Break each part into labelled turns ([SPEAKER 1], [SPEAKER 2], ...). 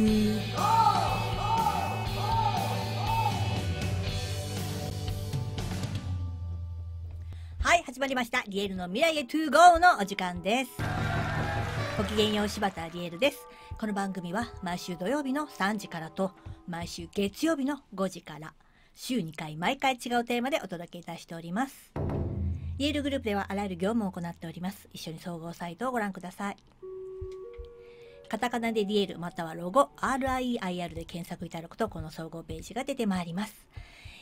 [SPEAKER 1] は
[SPEAKER 2] い、始まりました。リエルの未来へ to のお時間です。ごきげんよう柴田リエルです。この番組は毎週土曜日の3時からと毎週月曜日の5時から週2回毎回違うテーマでお届けいたしております。リエルグループではあらゆる業務を行っております。一緒に総合サイトをご覧ください。カタカナで d エルまたはロゴ r i i r で検索いただくとこの総合ページが出てまいります。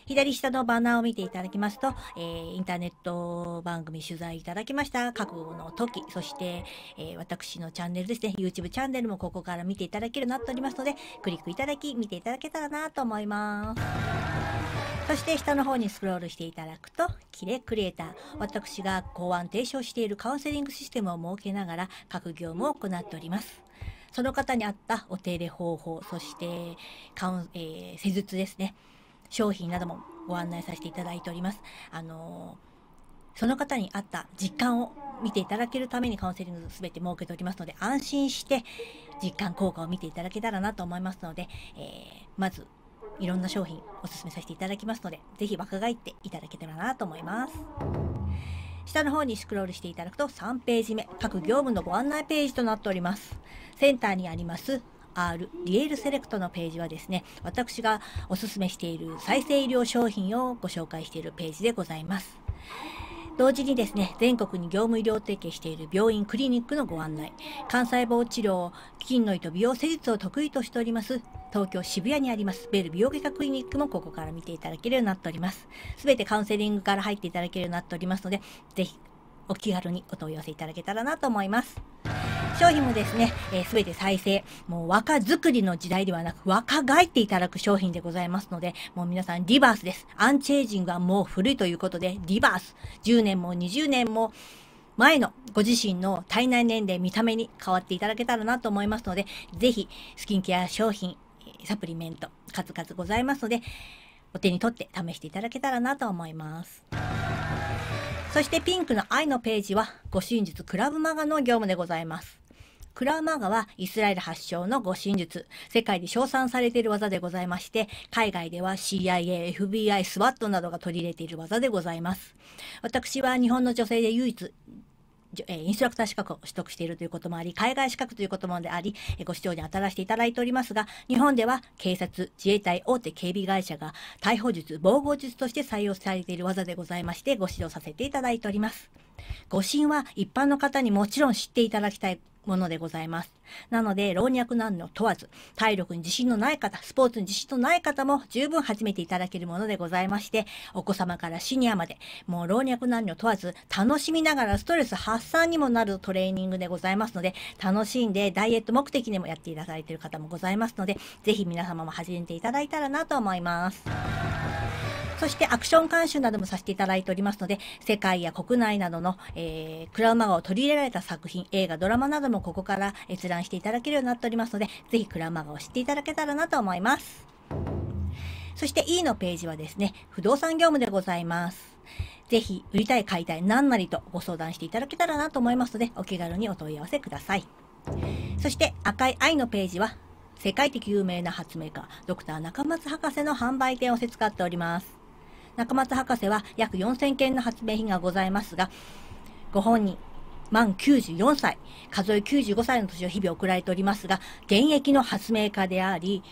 [SPEAKER 2] 左下のバナーを見ていただきますと、えー、インターネット番組取材いただきました覚悟の時、そして、えー、私のチャンネルですね、YouTube チャンネルもここから見ていただけるようになっておりますので、クリックいただき、見ていただけたらなと思います。そして下の方にスクロールしていただくと、キレクリエイター。私が考案提唱しているカウンセリングシステムを設けながら、各業務を行っております。その方に合ったお手入れ方法、そして、カウン、えー、施術ですね。商品などもご案内させていただいております。あのー、その方に合った実感を見ていただけるためにカウンセリングすべて設けておりますので、安心して実感効果を見ていただけたらなと思いますので、えー、まず、いろんな商品おすすめさせていただきますので、ぜひ若返っていただけたらなと思います。下の方にスクロールしていただくと3ページ目、各業務のご案内ページとなっております。センターにあります R リエールセレクトのページはですね私がおすすめしている再生医療商品をご紹介しているページでございます同時にですね全国に業務医療提携している病院クリニックのご案内肝細胞治療菌の糸美容施術を得意としております東京渋谷にありますベル美容外科クリニックもここから見ていただけるようになっておりますすべてカウンセリングから入っていただけるようになっておりますのでぜひお気軽にお問い合わせいただけたらなと思います商品もですね、えー、全て再生、もう若作りの時代ではなく若返っていただく商品でございますので、もう皆さんリバースです。アンチエイジングはもう古いということで、リバース。10年も20年も前のご自身の体内年齢、見た目に変わっていただけたらなと思いますので、ぜひスキンケア商品、サプリメント、数々ございますので、お手に取って試していただけたらなと思います。そしてピンクの愛のページは、ご真実クラブマガの業務でございます。クラウマーガはイスラエル発祥の護身術、世界で称賛されている技でございまして、海外では CIA、FBI、SWAT などが取り入れている技でございます。私は日本の女性で唯一、インストラクター資格を取得しているということもあり、海外資格ということもであり、ご視聴に当たらせていただいておりますが、日本では警察、自衛隊、大手警備会社が逮捕術、防護術として採用されている技でございまして、ご指導させていただいております。誤診は一般の方にもちろん知っていただきたいものでございます。なので、老若男女問わず、体力に自信のない方、スポーツに自信のない方も十分始めていただけるものでございまして、お子様からシニアまで、もう老若男女問わず、楽しみながらストレス発散にもなるトレーニングでございますので、楽しんでダイエット目的でもやっていただいている方もございますので、ぜひ皆様も始めていただいたらなと思います。そしてアクション監修などもさせていただいておりますので、世界や国内などの、えー、クラウマガを取り入れられた作品、映画、ドラマなどもここから閲覧していただけるようになっておりますので、ぜひクラウマガを知っていただけたらなと思います。そして E のページはですね、不動産業務でございます。ぜひ、売りたい、買いたい、何なりとご相談していただけたらなと思いますので、お気軽にお問い合わせください。そして、赤い愛のページは、世界的有名な発明家、ドクター中松博士の販売店をせ使っております。中松博士は約4000件の発明品がございますが、ご本人、満94歳、数え95歳の年を日々送られておりますが、現役の発明家であり、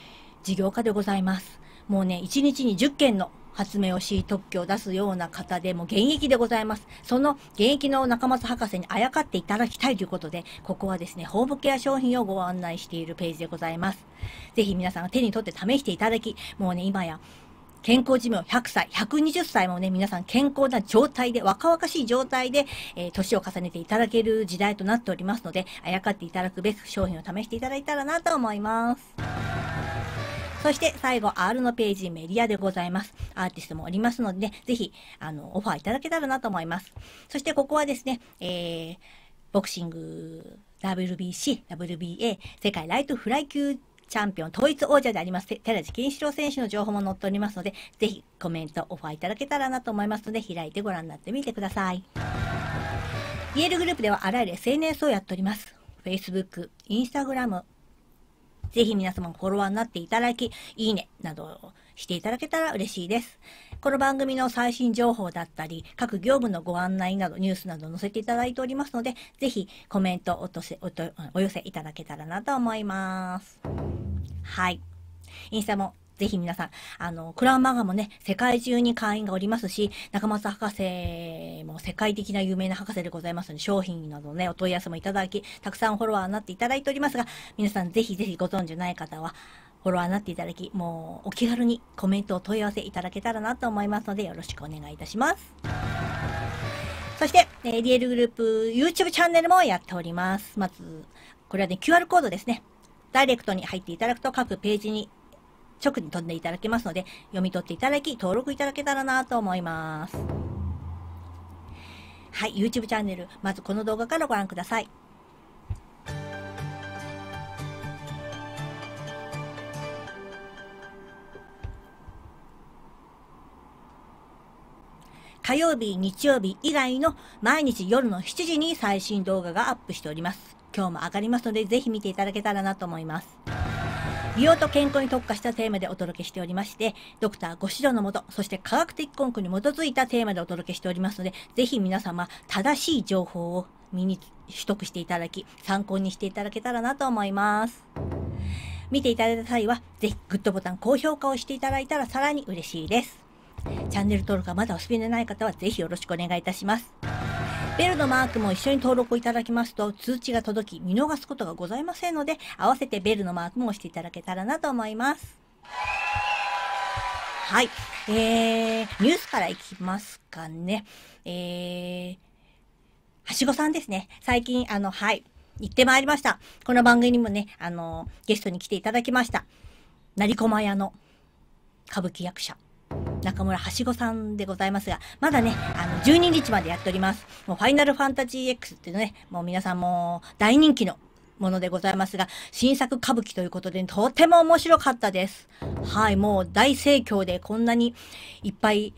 [SPEAKER 2] 事業家でございます。もうね、1日に10件の発明をし、特許を出すような方でも現役でございます。その現役の中松博士にあやかっていただきたいということで、ここはですね、ホームケア商品をご案内しているページでございます。ぜひ皆さんが手に取って試していただき、もうね、今や健康寿命100歳、120歳もね、皆さん健康な状態で、若々しい状態で、えー、年を重ねていただける時代となっておりますので、あやかっていただくべく商品を試していただいたらなと思います。そして最後、R のページ、メディアでございます。アーティストもおりますので、ね、ぜひ、あの、オファーいただけたらなと思います。そしてここはですね、えー、ボクシング、WBC、WBA、世界ライトフライ級チャンピオン統一王者であります寺地金志郎選手の情報も載っておりますので、ぜひコメント、オファーいただけたらなと思いますので、開いてご覧になってみてください。イエールグループではあらゆる SNS をやっております。Facebook、Instagram、ぜひ皆様もフォロワーになっていただき、いいねなどをしていただけたら嬉しいです。この番組の最新情報だったり、各業務のご案内など、ニュースなど載せていただいておりますので、ぜひコメントおとせおとお寄せいただけたらなと思います。はい。インスタもぜひ皆さん、あの、クラウマガもね、世界中に会員がおりますし、中松博士も世界的な有名な博士でございますので、商品などね、お問い合わせもいただき、たくさんフォロワーになっていただいておりますが、皆さんぜひぜひご存知ない方は、フォロワーになっていただき、もうお気軽にコメントを問い合わせいただけたらなと思いますので、よろしくお願いいたします。そして、えー、DL グループ YouTube チャンネルもやっております。まず、これはね、QR コードですね。ダイレクトに入っていただくと各ページに直に飛んでいただけますので、読み取っていただき、登録いただけたらなと思います。はい、YouTube チャンネル、まずこの動画からご覧ください。火曜日、日曜日以外の毎日夜の7時に最新動画がアップしております。今日も上がりますので、ぜひ見ていただけたらなと思います。美容と健康に特化したテーマでお届けしておりまして、ドクターご指導のもと、そして科学的根拠に基づいたテーマでお届けしておりますので、ぜひ皆様、正しい情報を身に取得していただき、参考にしていただけたらなと思います。見ていただいた際は、ぜひグッドボタン、高評価をしていただいたらさらに嬉しいです。チャンネル登録がまだお済みでない方はぜひよろしくお願いいたします。ベルのマークも一緒に登録をいただきますと通知が届き見逃すことがございませんので、合わせてベルのマークも押していただけたらなと思います。はい。えー、ニュースからいきますかね。えー、はしごさんですね。最近、あの、はい。行ってまいりました。この番組にもね、あの、ゲストに来ていただきました。成駒屋の歌舞伎役者。中村はしごさんでございますが、まだね、あの、12日までやっております。もう、ファイナルファンタジー X っていうのね、もう皆さんも大人気のものでございますが、新作歌舞伎ということで、とても面白かったです。はい、もう大盛況でこんなにいっぱい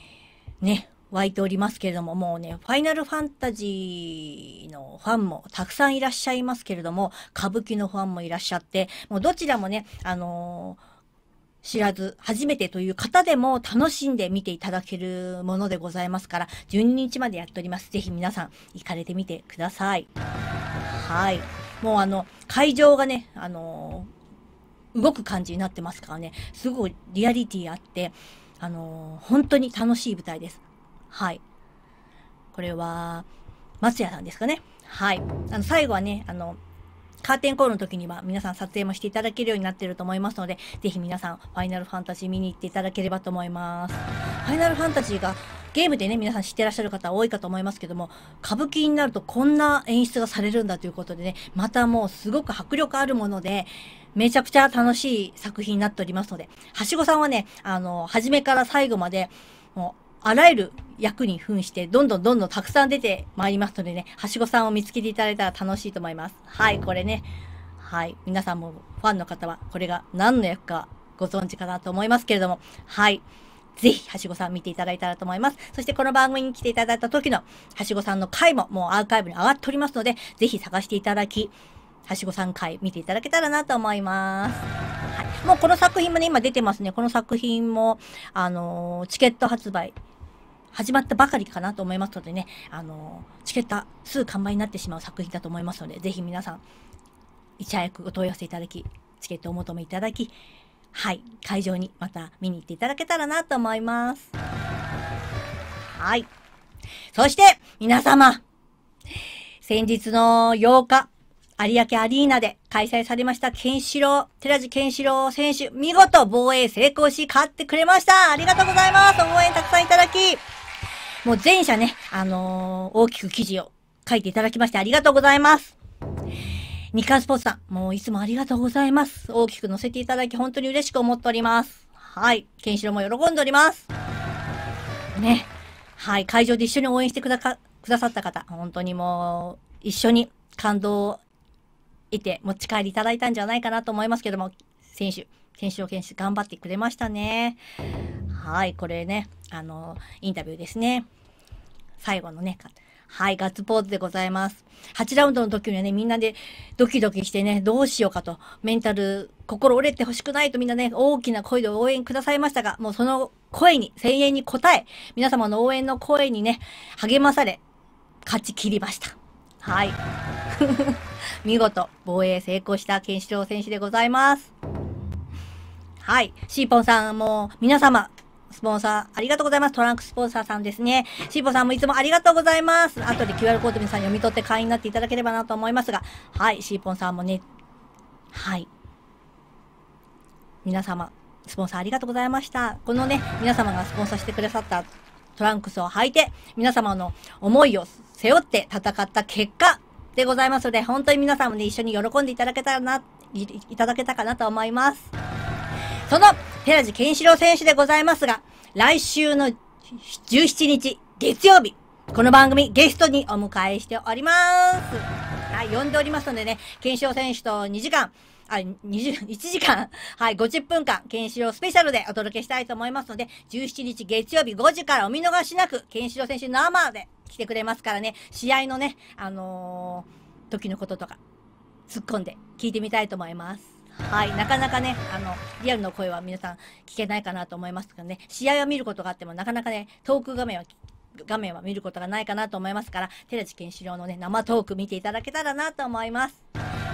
[SPEAKER 2] ね、湧いておりますけれども、もうね、ファイナルファンタジーのファンもたくさんいらっしゃいますけれども、歌舞伎のファンもいらっしゃって、もうどちらもね、あのー知らず、初めてという方でも楽しんで見ていただけるものでございますから、12日までやっております。ぜひ皆さん、行かれてみてください。はい。もうあの、会場がね、あのー、動く感じになってますからね、すごいリアリティあって、あのー、本当に楽しい舞台です。はい。これは、松屋さんですかね。はい。あの、最後はね、あの、カーテンコールの時には皆さん撮影もしていただけるようになってると思いますので、ぜひ皆さんファイナルファンタジー見に行っていただければと思います。ファイナルファンタジーがゲームでね、皆さん知ってらっしゃる方多いかと思いますけども、歌舞伎になるとこんな演出がされるんだということでね、またもうすごく迫力あるもので、めちゃくちゃ楽しい作品になっておりますので、はしごさんはね、あの、初めから最後まで、もうあらゆる役に扮して、どんどんどんどんたくさん出てまいりますのでね、はしごさんを見つけていただいたら楽しいと思います。はい、これね。はい、皆さんもファンの方は、これが何の役かご存知かなと思いますけれども、はい。ぜひ、はしごさん見ていただいたらと思います。そして、この番組に来ていただいた時の、はしごさんの回も、もうアーカイブに上がっておりますので、ぜひ探していただき、はしごさん回見ていただけたらなと思います。はい。もうこの作品もね、今出てますね。この作品も、あのー、チケット発売始まったばかりかなと思いますのでね、あの、チケットすぐ完売になってしまう作品だと思いますので、ぜひ皆さん、いち早くお問い合わせいただき、チケットをお求めいただき、はい、会場にまた見に行っていただけたらなと思います。はい。そして、皆様、先日の8日、有明アリーナで開催されましたケンシロウ、寺地ケンシロウ選手、見事防衛成功し勝ってくれましたありがとうございます応援たくさんいただきもう全社ね、あのー、大きく記事を書いていただきましてありがとうございます。日刊スポーツさん、もういつもありがとうございます。大きく載せていただき本当に嬉しく思っております。はい。ケンシロウも喜んでおります。ね。はい。会場で一緒に応援してくだか、くださった方、本当にもう、一緒に感動を得て持ち帰りいただいたんじゃないかなと思いますけども、選手、選手を選手頑張ってくれましたね。はい、これね、あの、インタビューですね。最後のね、はい、ガッツポーズでございます。8ラウンドの時にはね、みんなでドキドキしてね、どうしようかと、メンタル、心折れてほしくないとみんなね、大きな声で応援くださいましたが、もうその声に、声援に応え、皆様の応援の声にね、励まされ、勝ち切りました。はい。見事、防衛成功したケンシロウ選手でございます。はい。シーポンさんも皆様、スポンサー、ありがとうございます。トランクスポンサーさんですね。シーポさんもいつもありがとうございます。後で QR コード皆さん読み取って会員になっていただければなと思いますが、はい、シーポンさんもね、はい。皆様、スポンサーありがとうございました。このね、皆様がスポンサーしてくださったトランクスを履いて、皆様の思いを背負って戦った結果でございますので、本当に皆さんもね、一緒に喜んでいただけたらな、いただけたかなと思います。その、寺地健志郎選手でございますが、来週の17日、月曜日、この番組ゲストにお迎えしております。はい、呼んでおりますのでね、健志郎選手と2時間、あ、20、1時間、はい、50分間、ケンシロウスペシャルでお届けしたいと思いますので、17日月曜日5時からお見逃しなく、ケンシロウ選手生で来てくれますからね、試合のね、あのー、時のこととか、突っ込んで聞いてみたいと思います。はい、なかなかね、あの、リアルの声は皆さん聞けないかなと思いますけどね、試合を見ることがあっても、なかなかね、トーク画面は画面は見ることがないかなと思いますから、寺地健志郎のね、生トーク見ていただけたらなと思います。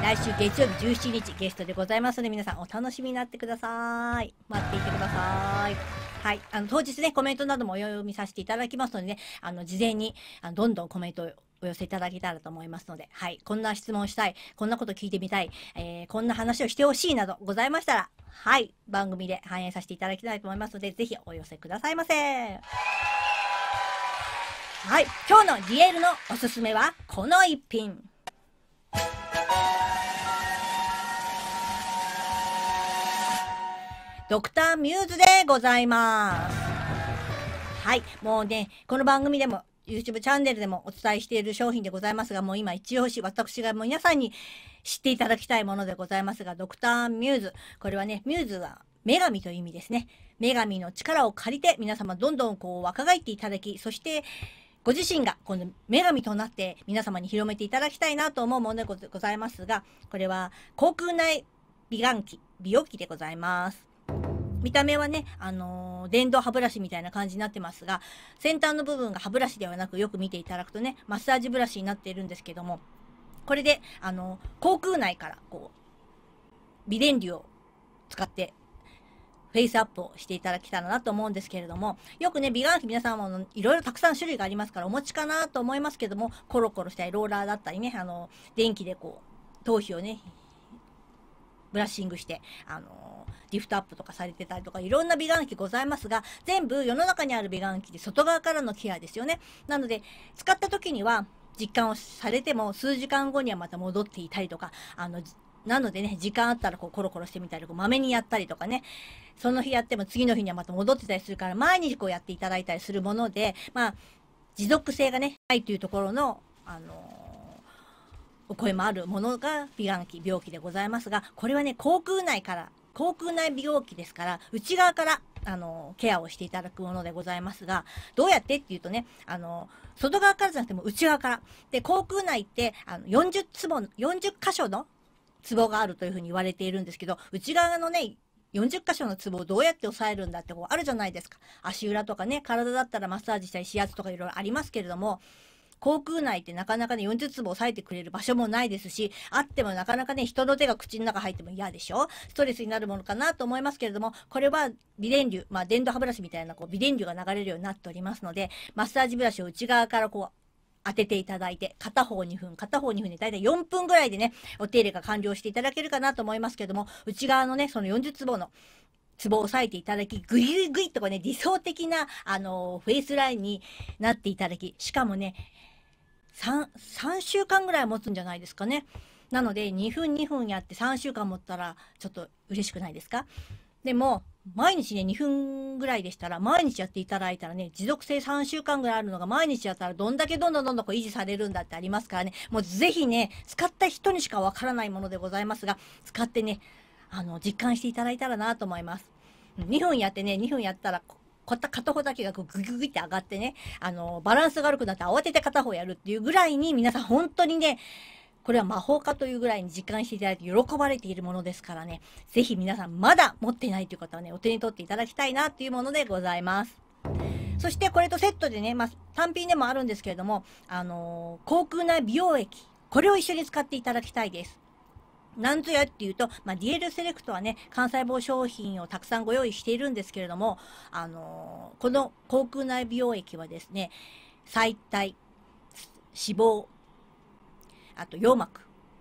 [SPEAKER 2] 来週月曜日17日ゲストでございますので、皆さんお楽しみになってください。待っていてください。はい。あの、当日ね、コメントなどもお読みさせていただきますのでね、あの、事前に、あのどんどんコメントをお寄せいただけたらと思いますので、はい、こんな質問したい、こんなこと聞いてみたい、えー、こんな話をしてほしいなどございましたら、はい、番組で反映させていただきたいと思いますので、ぜひお寄せくださいませ。はい、今日のディエルのおすすめは、この一品。ドクターミューズでございます。はい、もうね、この番組でも YouTube チャンネルでもお伝えしている商品でございますが、もう今一押し、私がもう皆さんに知っていただきたいものでございますが、ドクターミューズ。これはね、ミューズは女神という意味ですね。女神の力を借りて皆様どんどんこう若返っていただき、そしてご自身がこの女神となって皆様に広めていただきたいなと思うものでございますが、これは口腔内美顔器、美容器でございます。見た目はね、あのー、電動歯ブラシみたいな感じになってますが、先端の部分が歯ブラシではなく、よく見ていただくとね、マッサージブラシになっているんですけども、これで、あのー、口腔内から、こう、微電流を使って、フェイスアップをしていただきたらなと思うんですけれども、よくね、美顔器皆さんもいろいろたくさん種類がありますから、お持ちかなと思いますけども、コロコロしたいローラーだったりね、あのー、電気でこう、頭皮をね、ブラッシングして、あのリフトアップとかされてたりとか、いろんな美顔器ございますが、全部世の中にある美顔器で外側からのケアですよね。なので、使った時には、実感をされても、数時間後にはまた戻っていたりとか、あの、なのでね、時間あったらこうコロコロしてみたり、こうまめにやったりとかね、その日やっても次の日にはまた戻ってたりするから、毎日こうやっていただいたりするもので、まあ、持続性がね、ないというところの、あのお声もあるものが美顔器病気でございますがこれはね口腔内から口腔内美容器ですから内側からあのケアをしていただくものでございますがどうやってっていうとねあの外側からじゃなくても内側からで口腔内ってあの40坪40箇所のボがあるというふうに言われているんですけど内側のね40箇所のツボをどうやって抑えるんだってこうあるじゃないですか。足裏とかね、体だったらマッサージしたり、指圧とかいろいろありますけれども、航空内ってなかなかね、40坪抑えてくれる場所もないですし、あってもなかなかね、人の手が口の中入っても嫌でしょストレスになるものかなと思いますけれども、これは微電流、まあ、電動歯ブラシみたいなこう微電流が流れるようになっておりますので、マッサージブラシを内側からこう、当てていただいて、片方2分、片方2分で、だいたい4分ぐらいでね、お手入れが完了していただけるかなと思いますけども、内側のね、その40坪の、壺を押さえていただき、ぐいぐいぐいとかね、理想的な、あのフェイスラインになっていただき、しかもね、3, 3週間ぐらい持つんじゃないですかね。なので2分2分やって3週間持ったらちょっと嬉しくないですかでも毎日ね2分ぐらいでしたら毎日やっていただいたらね持続性3週間ぐらいあるのが毎日やったらどんだけどんどんどんどんこう維持されるんだってありますからねもうぜひね使った人にしかわからないものでございますが使ってねあの実感していただいたらなと思います。2分やってね2分やったら片方だけがググググって上がってね、あの、バランスが悪くなって慌てて片方やるっていうぐらいに皆さん本当にね、これは魔法かというぐらいに実感していただいて喜ばれているものですからね、ぜひ皆さんまだ持ってないという方はね、お手に取っていただきたいなっていうものでございます。そしてこれとセットでね、まあ、単品でもあるんですけれども、あのー、口腔内美容液、これを一緒に使っていただきたいです。なんぞやっていうと、まあ、DL セレクトはね、幹細胞商品をたくさんご用意しているんですけれども、あのー、この口腔内美容液はですね、細体、脂肪、あと羊膜、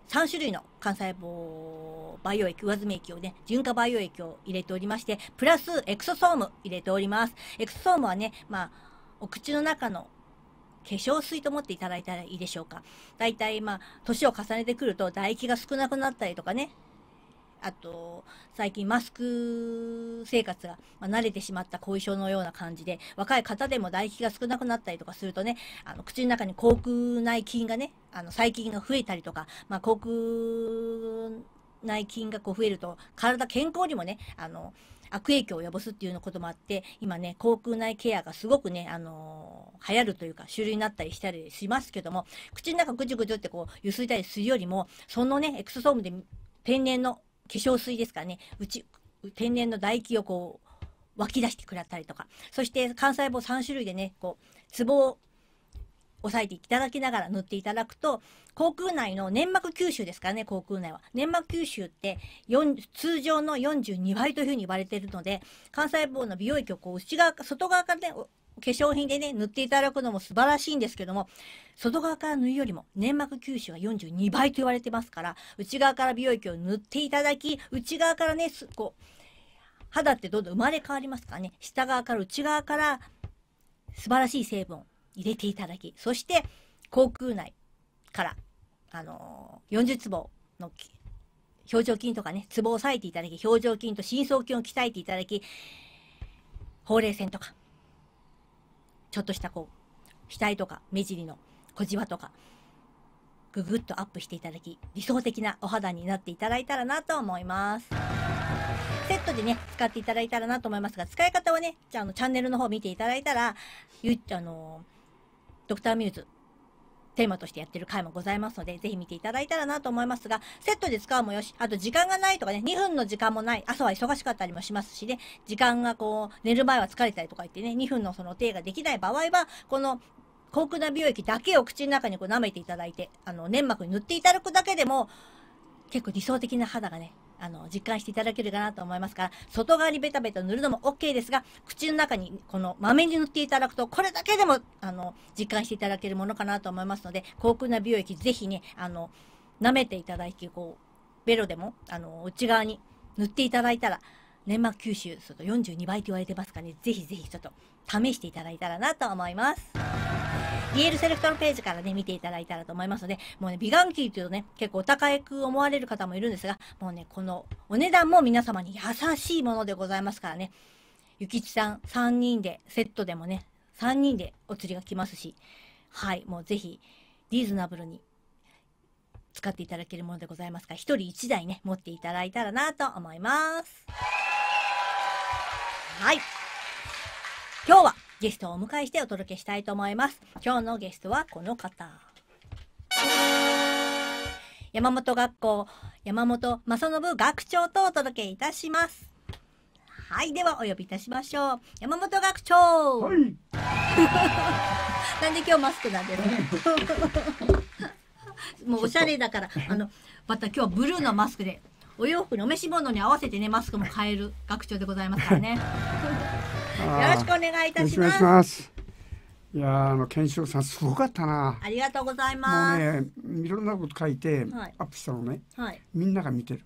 [SPEAKER 2] 3種類の幹細胞培養液、上詰液をね、純化培養液を入れておりまして、プラスエクソソーム入れております。エクソソームはね、まあ、お口の中の化粧水と思っていただいたらいいでしょうか。だいたいまあ、年を重ねてくると唾液が少なくなったりとかね、あと、最近マスク生活が、ま慣れてしまった後遺症のような感じで、若い方でも唾液が少なくなったりとかするとね、あの口の中に口腔内菌がね、あの細菌が増えたりとか、まあ、口腔内菌がこう増えると、体健康にもね、あの、悪影響を及ぼすっていうなこともあって、今ね、口腔内ケアがすごくね、あのー、流行るというか、主流になったりしたりしますけども、口の中ぐじゅぐじゅってこう、ゆすいたりするよりも、そのね、エクソソームで天然の化粧水ですからね、うち、天然の唾液をこう、湧き出してくれたりとか、そして幹細胞3種類でね、こう、ツボを押さえていただきながら塗っていただくと、口腔内の粘膜吸収ですからね、口腔内は。粘膜吸収って通常の42倍というふうに言われているので、幹細胞の美容液をこう内側、外側からね、化粧品でね、塗っていただくのも素晴らしいんですけども、外側から塗るよりも粘膜吸収は42倍と言われてますから、内側から美容液を塗っていただき、内側からね、こう、肌ってどんどん生まれ変わりますからね、下側から内側から素晴らしい成分入れていただき、そして航空内から、あのー、40坪の表情筋とかね、ツボを押さえていただき、表情筋と深層筋を鍛えていただき、ほうれい線とか、ちょっとしたこう、額とか目尻の小じわとか、ぐぐっとアップしていただき、理想的なお肌になっていただいたらなと思います。セットでね、使っていただいたらなと思いますが、使い方はね、じゃあのチャンネルの方見ていただいたら、ゆっちゃあのードクターミューズテーマとしてやってる回もございますので、ぜひ見ていただいたらなと思いますが、セットで使うもよし、あと時間がないとかね、2分の時間もない、朝は忙しかったりもしますしね、時間がこう、寝る前は疲れたりとか言ってね、2分のその手ができない場合は、この、高空な美容液だけを口の中にこう舐めていただいて、あの、粘膜に塗っていただくだけでも、結構理想的な肌がね、あの実感していただけるかなと思いますから外側にベタベタ塗るのも OK ですが口の中にこのまめに塗っていただくとこれだけでもあの実感していただけるものかなと思いますので高空な美容液ぜひねあの舐めていただいて、こうベロでもあの内側に塗っていただいたら粘膜吸収すると42倍って言われてますからね、ぜひぜひちょっと試していただいたらなと思います。DL セレクトのページからね、見ていただいたらと思いますので、もうね、美顔器っていうとね、結構お高く思われる方もいるんですが、もうね、このお値段も皆様に優しいものでございますからね、ゆきちさん3人で、セットでもね、3人でお釣りが来ますし、はい、もうぜひ、リーズナブルに使っていただけるものでございますから、1人1台ね、持っていただいたらなと思います。はい。今日はゲストをお迎えしてお届けしたいと思います。今日のゲストはこの方。山本学校山本正信学長とお届けいたします。はい、ではお呼びいたしましょう。山本学長。はい、なんで今日マスクなんですか。もうおしゃれだから、あの、また今日はブルーのマスクでお洋服のお召し物に合わせてねマスクも変える学長でございますからね よ
[SPEAKER 1] ろしくお願いいたしますいやあの検証さんすごかったなあ
[SPEAKER 2] りがとうございますもう
[SPEAKER 1] ねいろんなこと書いて、アップしたのね、はい、みんなが見てる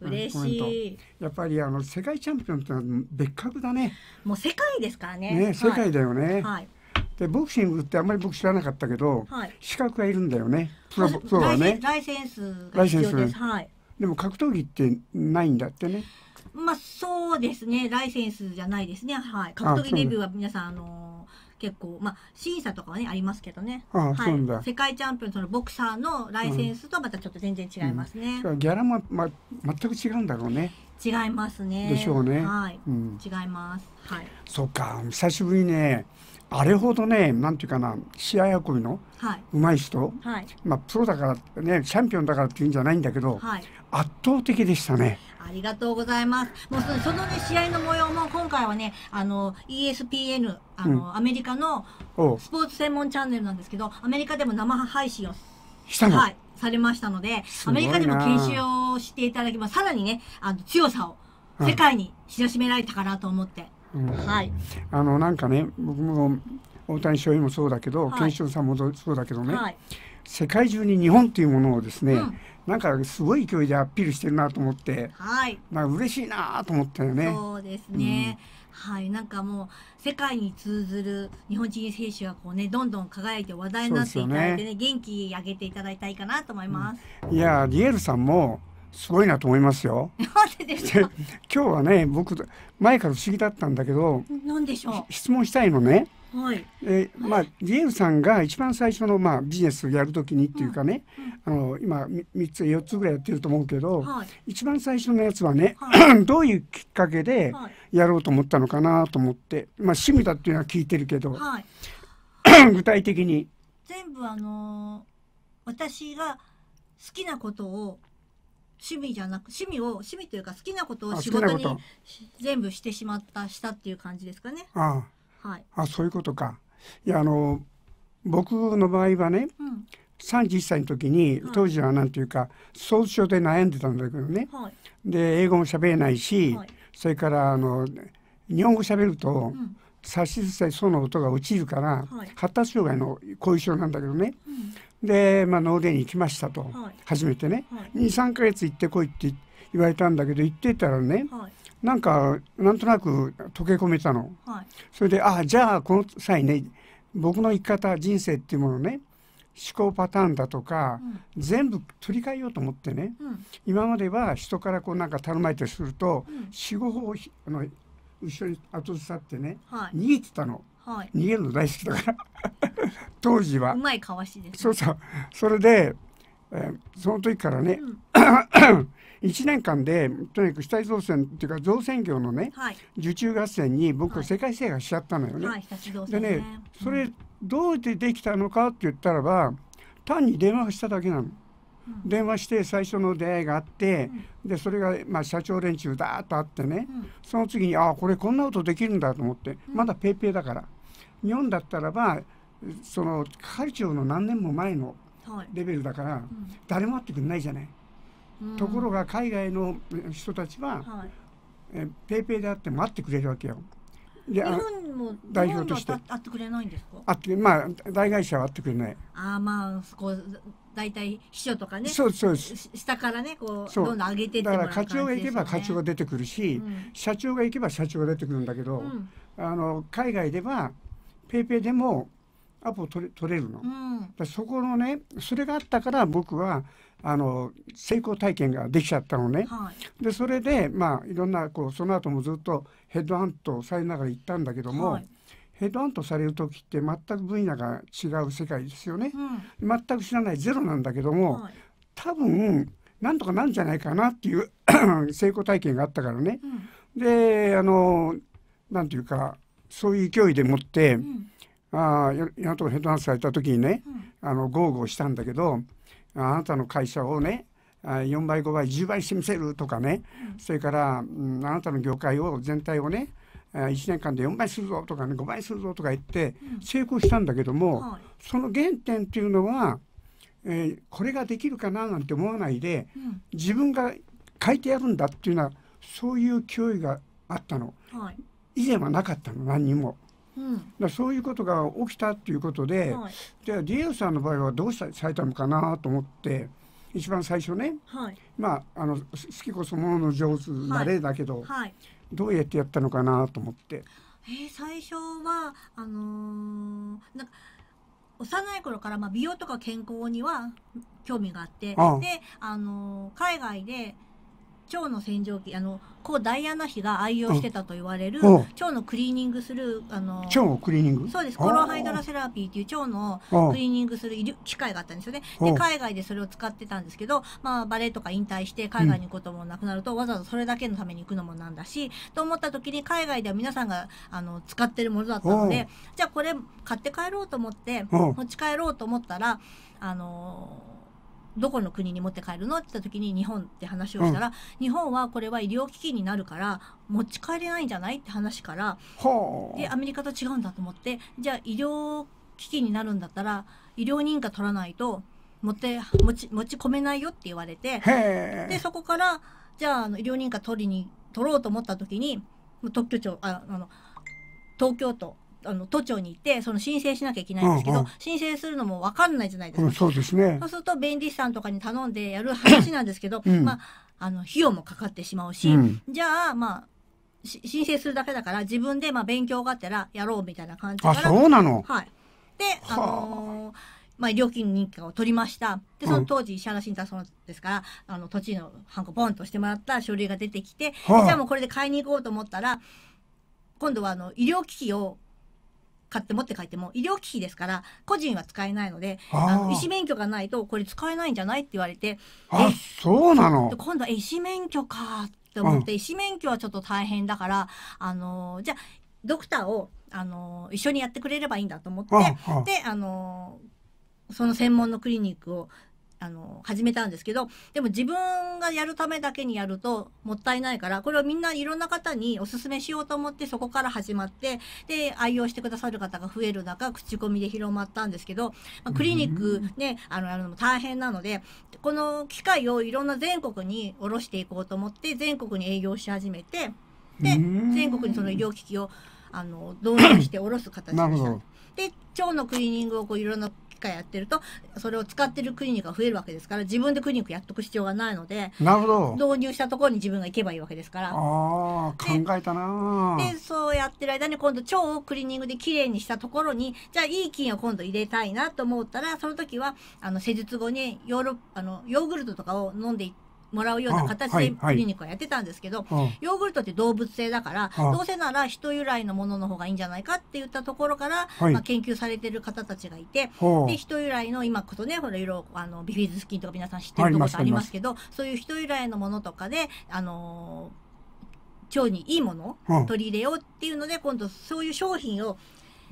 [SPEAKER 1] 嬉しい、やっぱりあの世界チャンピオンってのは別格だねもう
[SPEAKER 2] 世界ですからねね世界だよね、はい、
[SPEAKER 1] でボクシングってあんまり僕知らなかったけど、はい、資格がいるんだよねプロプロはねラ
[SPEAKER 2] イセンスが必要ですはい
[SPEAKER 1] でも格闘技ってないんだってね。
[SPEAKER 2] まあそうですねライセンスじゃないですねはい格闘技デビューは皆さんあのー、結構まあ審査とかはねありますけどねああ、はい、世界チャンピオンそのボクサーのライセンスとまたちょっと全然違いますね、うんう
[SPEAKER 1] ん、ギャラも、ま、全く違うんだろうね
[SPEAKER 2] 違いますねでしょうねはい、うん、違いますはい
[SPEAKER 1] そっか久しぶりねあれほどね、なんていうかな、試合運びの上手い人、はい、まあ、プロだからね、チャンピオンだからっていうんじゃないんだけど、はい、圧倒的でしたね。
[SPEAKER 2] ありがとうございます。もうそのそのね試合の模様も今回はねあの ESPN あの、うん、アメリカのスポーツ専門チャンネルなんですけどアメリカでも生配信をしたの、はい、されましたのでアメリカでも研修をしていただきますさらにねあの強さを世界に知らしめられたかなと思って、うん、はい。
[SPEAKER 1] あのなんかね僕も大谷翔平もそうだけど、はい、さんもそうだけどね、はい、世界中に日本っていうものをですね、うんなんかすごい勢いでアピールしてるなと思って、はい、まあ嬉しいなと思ったよね。そ
[SPEAKER 2] うですね、うん、はい、なんかもう世界に通ずる日本人選手がこうねどんどん輝いて話題になっていただいてね、ね、元気上げていただきたいかなと思います。
[SPEAKER 1] うん、いやリエルさんもすごいなと思いますよ。今
[SPEAKER 2] 日
[SPEAKER 1] はね僕前から不思議だったんだけど、なんでしょう質問したいのね。はい、でまあジエルさんが一番最初の、まあ、ビジネスをやる時にっていうかね、あの今3つ4つぐらいやってると思うけど、はい、一番最初のやつはね、はい、どういうきっかけでやろうと思ったのかなと思って、まあ、趣味だっていうのは聞いてるけど、はい、具体的に。
[SPEAKER 2] 全部あのー、私が好きなことを趣味じゃなく趣味を趣味というか好きなことを仕事に全部してしまったしたっていう感じですかね。
[SPEAKER 1] ああはい、あそういうことかいやあの僕の場合はね、うん、31歳の時に当時は何ていうかソー症で悩んでたんだけどね、はい、で英語も喋れないし、はい、それからあの日本語喋ると、うん、差し出せそうの音が落ちるから、はい、発達障害の後遺症なんだけどね、うん、で、まあ、脳電に行きましたと、初めてね、23か月行ってこいって言われたんだけど行ってたらね、なんかなんとなく溶け込めたの、はい、それでああじゃあこの際ね僕の生き方人生っていうものね思考パターンだとか、うん、全部取り替えようと思ってね、うん、今までは人からこうなんか頼まれてすると、うん、45歩あの後ろに後ずさってね、はい、逃げてたの、はい、逃げるの大好きだから 当時はうまいかわしです、ね、そうそうそれで、えー、その時からね、うん1年間でとにかく主体造船っていうか造船業のね、はい、受注合戦に僕は世界制覇しちゃったのよね。はい、でね、ねそれどうやってできたのかって言ったらば、うん、単に電話しただけなの。電話して最初の出会いがあって、うん、でそれがまあ社長連中だーっとあってね、その次にああこれこんなことできるんだと思って、まだペイペイだから日本だったらばその係長の何年も前のレベルだから、誰も会ってくれないじゃない。ところが海外の人たちは、はい、えペイペイであって待ってくれるわけよ。日本も代表として会
[SPEAKER 2] ってくれないんですか？
[SPEAKER 1] あってまあ大会社は会ってくれない。
[SPEAKER 2] ああまあそこ大体秘書とかね。そうそう下からねこうどんどん上げてってもらう、ね、だから課長が行けば
[SPEAKER 1] 課長が出てくるし、うん、社長が行けば社長が出てくるんだけど、うん、あの海外ではペイペイでもアポ取れ取れるの。うん、そこのねそれがあったから僕はあの成功体験ができちゃったのね、はい、でそれでまあいろんなこうその後もずっとヘッドハントされながら行ったんだけども、はい、ヘッドハントされる時って全く分野が違う世界ですよね、うん、全く知らないゼロなんだけども、はい、多分なんとかなんじゃないかなっていう 成功体験があったからね、うん、であの何て言うかそういう勢いでもって、うん、あややっとヘッドハントされた時にね、うん、あの豪語したんだけどあなたの会社をね4倍5倍10倍してみせるとかね、うん、それから、うん、あなたの業界を全体をね1年間で4倍するぞとかね5倍するぞとか言って成功したんだけども、うんはい、その原点っていうのは、えー、これができるかななんて思わないで、自分が変えてやるんだっていうのはそういう脅威があったの、はい、以前はなかったの何にも。うん、そういうことが起きたっていうことで、はい、じゃあ DF さんの場合はどうした埼玉かなと思って一番最初ね、はい、まああの好きこそものの上手な例だけど、はい、どうやってやったのかなと思って。え
[SPEAKER 2] ー、最初はあのー、なんか幼い頃から、まあ、美容とか健康には興味があってで、あのー、海外で腸の洗浄機あの故ダイアナ妃が愛用してたと言われる、腸のクリーニングするあの腸を
[SPEAKER 1] クリーニングそうですコロンハイドラセ
[SPEAKER 2] ラピーっていう腸のクリーニングする機械があったんですよねで海外でそれを使ってたんですけど、まあ、バレエとか引退して海外に行くこともなくなると、うん、わざわざそれだけのために行くのもなんだしと思った時に海外では皆さんがあの使ってるものだったのでじゃあこれ買って帰ろうと思って持ち帰ろうと思ったらあのーどこの国に持って帰るのって言った時に日本って話をしたら、うん、日本はこれは医療危機になるから持ち帰れないんじゃないって話からでアメリカと違うんだと思ってじゃあ医療危機になるんだったら医療認可取らないと持って持ち持ち込めないよって言われてでそこからじゃああの医療認可取りに取ろうと思った時に特許庁ああの東京都あの都庁に行ってその申請しなきゃいけないんですけど、うんうん、申請するのも分かんないじゃないですか、うん、そうですねそうすると弁理士さんとかに頼んでやる話なんですけど、うん、まあ、あの費用もかかってしまうし、うん、じゃあまあ申請するだけだから自分でまあ勉強があったらやろうみたいな感じあそうなの、はい、で、あのー、まあ、料金認可を取りましたでその当時石原慎太郎ですから、あの土地のハンコポンとしてもらった書類が出てきて、じゃあもうこれで買いに行こうと思ったら今度はあの医療機器を買って持って帰っても医療機器ですから個人は使えないのであの医師免許がないとこれ使えないんじゃないって言われて
[SPEAKER 1] あそうなの今
[SPEAKER 2] 度は医師免許かって思って、うん、医師免許はちょっと大変だからあのじゃあドクターをあの一緒にやってくれればいいんだと思ってであのその専門のクリニックをあの始めたんですけどでも自分がやるためだけにやるともったいないからこれをみんないろんな方におすすめしようと思ってそこから始まってで愛用してくださる方が増える中口コミで広まったんですけど、まあ、クリニックね、あのやるのも大変なのでこの機会をいろんな全国にろしていこうと思って全国に営業し始めてで全国にその医療機器をあの導入してろす形でした。で腸のクリーニングをこういろんなかやってるとそれを使ってるクリニックが増えるわけですから自分でクリニックやっとく必要がないのでなるほど導入したところに自分が行けばいいわけですからあ
[SPEAKER 1] 考えたなで
[SPEAKER 2] そうやってる間に今度腸をクリーニングできれいにしたところにじゃあいい菌を今度入れたいなと思ったらその時はあの施術後にヨーロあのヨーグルトとかを飲んでいってもらうような形でクリニックはやってたんですけど、ヨーグルトって動物性だから、どうせなら人由来のものの方がいいんじゃないかって言ったところから、まあ、研究されてる方たちがいて、で人由来の今こそねほらいろあのビフィズス菌とか皆さん知ってるところありますけどそういう人由来のものとかであの腸にいいものを取り入れようっていうので、今度そういう商品を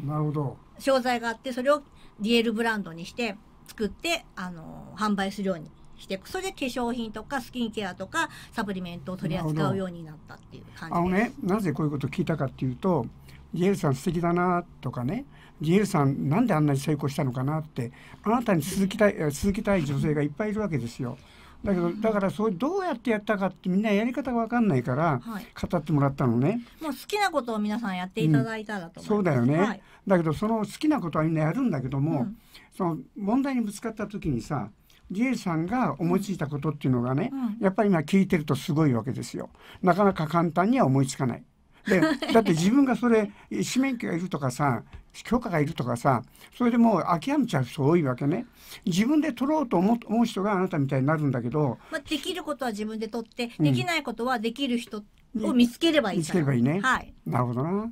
[SPEAKER 2] なるほど商材があってそれをディエルブランドにして作ってあの販売するようにしてそれで化粧品とかスキンケアとかサプリメントを取り扱うようになったっていう感じあの
[SPEAKER 1] ねなぜこういうことを聞いたかっていうとジエルさん素敵だなとかねジエルさんなんであんなに成功したのかなってあなたに続きたい続きたい女性がいっぱいいるわけですよ。だけどだからそれどうやってやったかってみんなやり方が分かんないから語ってもらったのね、はい、も
[SPEAKER 2] う好きなことを皆さんやっていただいた
[SPEAKER 1] らと、うん、そうだよね、はい、だけどその好きなことはみんなやるんだけども、うん、その問題にぶつかった時にさ理恵さんが思いついたことっていうのがね、やっぱり今聞いてるとすごいわけですよ。なかなか簡単には思いつかない。で だって自分がそれ四面機がいるとかさ許可がいるとかさそれでもう諦めちゃう人多いわけね自分で取ろうと思う人があなたみたいになるんだけど、
[SPEAKER 2] まあ、できることは自分で取って、うん、できないことはできる人を見つければいい見つければいいね、はい、
[SPEAKER 1] なるほどな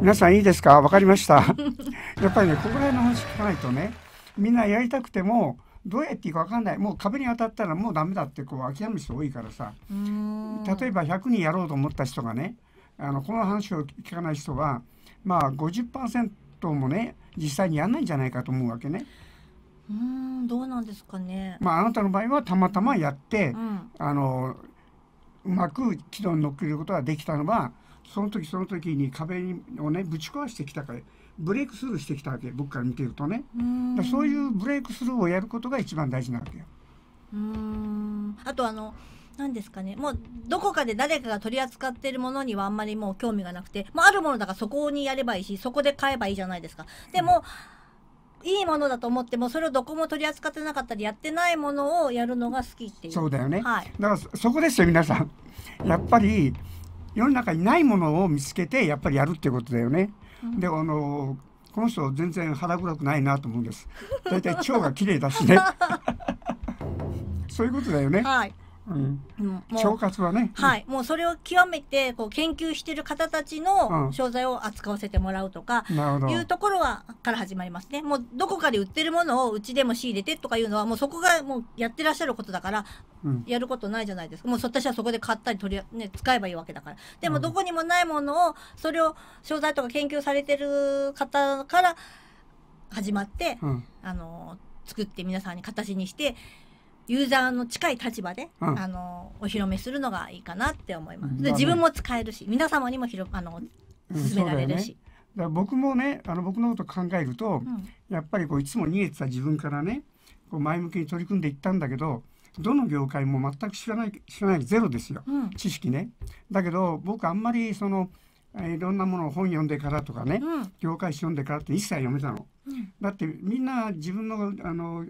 [SPEAKER 1] 皆さんいいですかわかりました やっぱりねここら辺の話聞かないとねみんなやりたくてもどうやっていいか分かんないもう壁に当たったらもうダメだってこう諦める人多いからさ例えば100人やろうと思った人がねあのこの話を聞かない人はまあ50%もね実際にやんないんじゃないかと思うわけね。う
[SPEAKER 2] んどうなんですかね、
[SPEAKER 1] まあ、あなたの場合はたまたまやって、うん、あのうまく軌道に乗っけることができたのはその時その時に壁をねぶち壊してきたからブレイクスルーしてきたわけ僕から見てるとねそういうブレイクスルーをやることが一番大事なわけよ。
[SPEAKER 2] うんあとあの何ですかねもうどこかで誰かが取り扱っているものにはあんまりもう興味がなくてもうあるものだからそこにやればいいしそこで買えばいいじゃないですか。でも、うん、いいものだと思ってもそれをどこも取り扱ってなかったりやってないものをやるのが好きっていうそうだよね、はい、
[SPEAKER 1] だからそこですよ皆さんやっぱり世の中にないものを見つけてやっぱりやるっていうことだよね。であのこの人全然腹黒くないなと思うんです大体腸が綺麗だしね そういうことだよね、はいうん、腸活はね、はい、
[SPEAKER 2] もうそれを極めてこう研究している方たちの商材を扱わせてもらうとか、いうところはから始まりますねもうどこかで売ってるものをうちでも仕入れてとかいうのはもうそこがもうやってらっしゃることだから、やることないじゃないですかもう私はそこで買ったり取り、ね、使えばいいわけだからでもどこにもないものをそれを商材とか研究されてる方から始まって、うん、あの作って皆さんに形にしてユーザーの近い立場で、うん、あのお披露目するのがいいかなって思います。で、自分も使えるし皆様にも広あの
[SPEAKER 1] 進められるし。うんね、僕もねあの僕のこと考えると、うん、やっぱりこういつも逃げてた自分からねこう前向きに取り組んでいったんだけどどの業界も全く知らない知らないゼロですよ、知識ね。だけど僕あんまりそのいろんなものを本読んでからとかね、業界史読んでからって一切読めたの。だってみんな自分のあの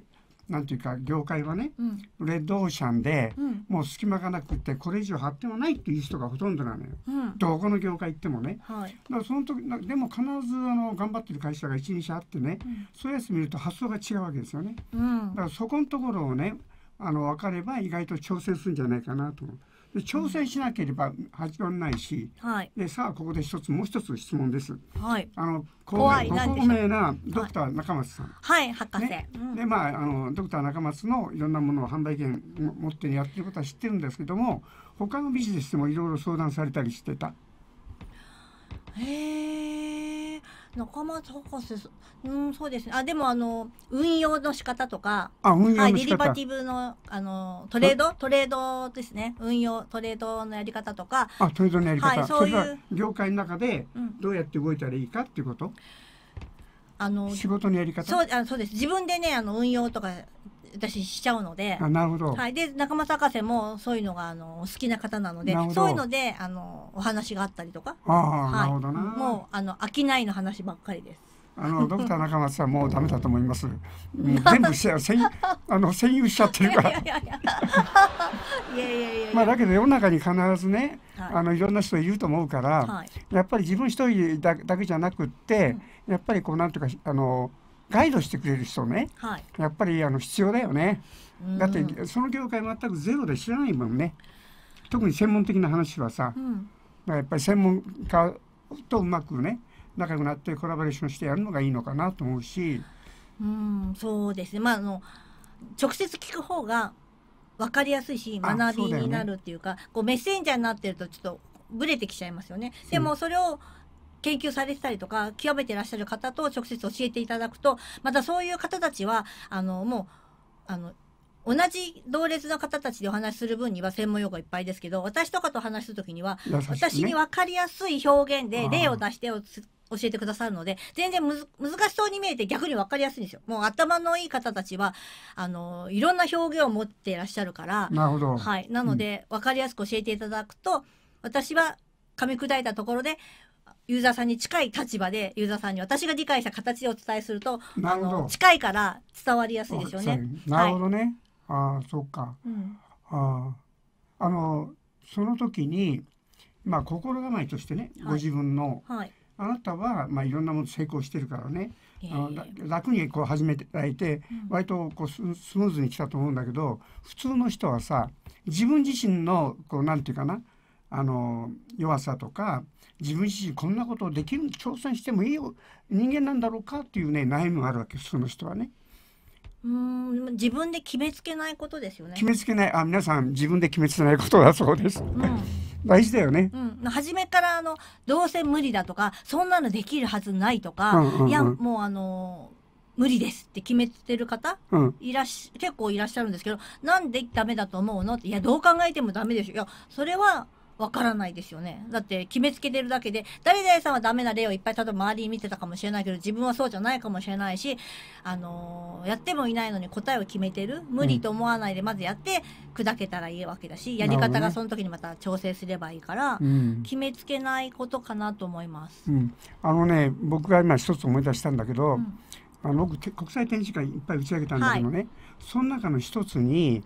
[SPEAKER 1] なんていうか業界はね、うん、レッドオーシャンで、うん、もう隙間がなくてこれ以上ってもないっていう人がほとんどなのよ、うん、どこの業界行ってもね、はい、だからその時でも必ずあの頑張ってる会社が12社あってね、そういうやつ見ると発想が違うわけですよね、だからそこのところをねあの分かれば意外と挑戦するんじゃないかなと思う。で調整しなければ始まらないし、はい、でさあここで一つもう一つ質問です。はい、あの怖い名なドクター中松さん。
[SPEAKER 2] はい、はい、博士。ねう
[SPEAKER 1] ん、でまああのドクター中松のいろんなものを販売権持ってやってることは知ってるんですけども他のビジネスでもいろいろ相談されたりしてた。
[SPEAKER 2] へえ。中松博士うんそうですねあでもあの運用の仕方とかあ運用はい、デリバティブのあのトレードトレードですね運用トレードのやり方とか
[SPEAKER 1] あトレードのやり方、はい、そういう業界の中でどうやって動いたらいいかっていうこと、うん、あの仕事のやり方そう
[SPEAKER 2] あそうです自分でねあの運用とか私しちゃうのであ、なるほど、はい、で仲間博士もそういうのがあの好きな方なのでそういうのであのお話があったりとかあ、
[SPEAKER 1] あ、なるほどな
[SPEAKER 2] もうあの商いの話ばっかりです。
[SPEAKER 1] あのドクター中松さんもうダメだと思います。うん、全部せせんあの占有しちゃってるから。いやいやいや。いやまあだけど世の中に必ずね、はい、あのいろんな人いると思うから、はい、やっぱり自分一人だだけじゃなくって、やっぱりこうなんとかあの。ガイドしてくれる人ね、はい、やっぱりあの必要だよね。だってその業界全くゼロで知らないもんね。特に専門的な話はさ、うん、やっぱり専門家とうまくね仲良くなってコラボレーションしてやるのがいいのかなと思うし。
[SPEAKER 2] うんそうですね、まあ、あの直接聞く方が分かりやすいし学びになるっていうか、ね、こうメッセンジャーになってるとちょっとぶれてきちゃいますよね。でもそれを、うん研究されてたりとか極めていらっしゃる方と直接教えていただくとまたそういう方たちはあのもうあの同じ同列の方たちでお話しする分には専門用語いっぱいですけど私とかと話す時には、ね、私に分かりやすい表現で例を出して教えてくださるので全然難しそうに見えて逆に分かりやすいんですよ。もう頭のいい方たちはあのいろんな表現を持っていらっしゃるからなはい、なので、うん、分かりやすく教えていただくと私は噛み砕いたところでユーザーさんに近い立場でユーザーさんに私が理解した形でお伝えするとあの近いから伝わりやすいでしょうね。なるほ
[SPEAKER 1] どね、はい、あそっか、うん、ああのその時に、まあ、心構えとしてね、はい、ご自分の、はい、あなたは、まあ、いろんなもの成功してるからね、あの楽にこう始めていただいて、うん、割とこうスムーズに来たと思うんだけど普通の人はさ自分自身のこうなんていうかなあの弱さとか自分自身こんなことできる挑戦してもいいよ人間なんだろうかっていうね悩みがあるわけその人はね。
[SPEAKER 2] うん自分で決めつけないことですよね。決めつ
[SPEAKER 1] けないあ皆さん自分で決めつけないことだそうです。うん、大事だよね。
[SPEAKER 2] うん、初めからあのどうせ無理だとかそんなのできるはずないとか、うんうんうん、いやもうあの無理ですって決めてる方、うん、いらし結構いらっしゃるんですけどなんでダメだと思うのっていやどう考えてもダメでしょいやそれはわからないですよね。だって決めつけてるだけで、誰々さんはダメな例をいっぱい、例えば周りに見てたかもしれないけど、自分はそうじゃないかもしれないし、あのー、やってもいないのに答えを決めてる。無理と思わないで、まずやって、砕けたらいいわけだし、やり方がその時にまた調整すればいいから、ね決めつけないことかなと思います。
[SPEAKER 1] うん、あのね、僕が今一つ思い出したんだけど、うん、あの僕、国際展示会いっぱい打ち上げたんだけどね、はい、その中の一つに、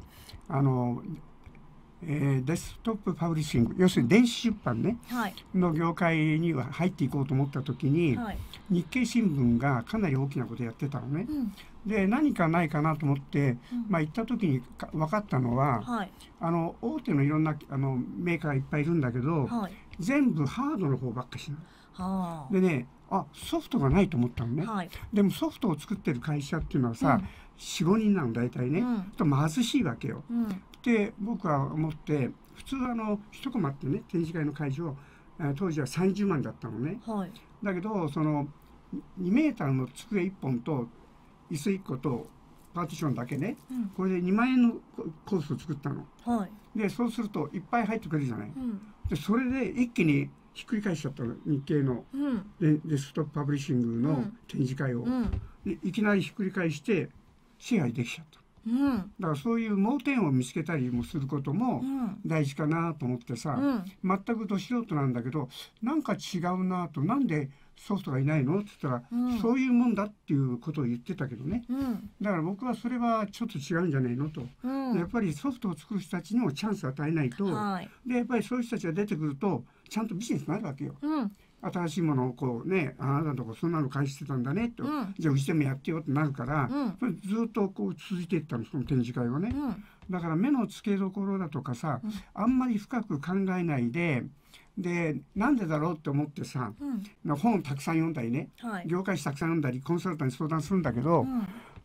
[SPEAKER 1] あの、えー、デスクトップパブリッシング要するに電子出版ね、はい、の業界には入っていこうと思った時に、はい、日経新聞がかなり大きなことやってたのね。うん、で何かないかなと思って、うん、まあ、行った時に分かったのは、はい、あの大手のいろんなあのメーカーいっぱいいるんだけど、全部ハードの方ばっかしなでねあソフトがないと思ったのね、でもソフトを作ってる会社っていうのはさ、うん45人なの大体ね、うん、と貧しいわけよ、うん、って僕は思って普通あの1コマってね展示会の会場当時は30万だったのね、はい、だけどその2メーターの机1本と椅子1個とパーティションだけね、うん、これで2万円のコースを作ったの、はい、でそうするといっぱい入ってくるじゃない、うん、でそれで一気にひっくり返しちゃったの日系のデスクトップパブリッシングの展示会を、うん、いきなりひっくり返して支配できちゃったうん、だからそういう盲点を見つけたりもすることも大事かなと思ってさ、うん、全くど素人なんだけどなんか違うなとなんでソフトがいないのって言ったら、うん、そういうもんだっていうことを言ってたけどね、うん、だから僕はそれはちょっと違うんじゃないのと、うん、やっぱりソフトを作る人たちにもチャンスを与えないと、はい、でやっぱりそういう人たちが出てくるとちゃんとビジネスになるわけよ。うん、新しいものをこうねあなたのとこそんなの返してたんだねと、うん、じゃあうちでもやってよってなるから、うん、ずっとこう続いていったのその展示会はね、うん、だから目の付けどころだとかさ、あんまり深く考えないででなんでだろうって思ってさ、本たくさん読んだりね、はい、業界誌たくさん読んだりコンサルタントに相談するんだけど、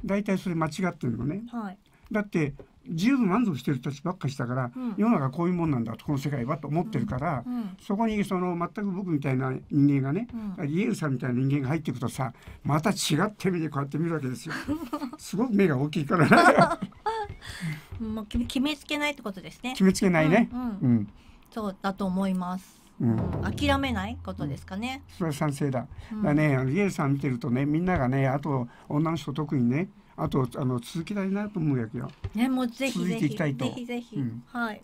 [SPEAKER 1] 大体それ間違ってるのね。はい、だって十分満足してる人たちばっかしたから、うん、世の中こういうもんなんだとこの世界はと思ってるから、うんうん、そこにその全く僕みたいな人間がね、イエルさんみたいな人間が入っていくとさまた違って見てこうやって見るわけですよ。すごく目が大きいから
[SPEAKER 2] も う決めつけないってことですね。決めつけないね。うん、そうだと思います。
[SPEAKER 1] うん、諦
[SPEAKER 2] めないことですかね。
[SPEAKER 1] それは賛成だ。だね、あのイエルさん見てるとね、みんながね、あと女の人特にね、あとあの続きたいなと思うやけよ。ね、もうぜひぜひ。ぜひぜひ。うん、はい。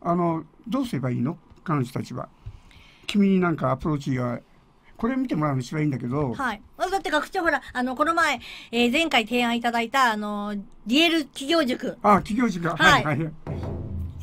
[SPEAKER 1] あのどうすればいいの彼女たちは。君になんかアプローチがこれ見てもらうの一番いいんだけど。は
[SPEAKER 2] い。だって学長ほら、あの、この前、えー、前回提案いただいた、あの、リエル企業塾。
[SPEAKER 1] あ企業塾、はい、はい。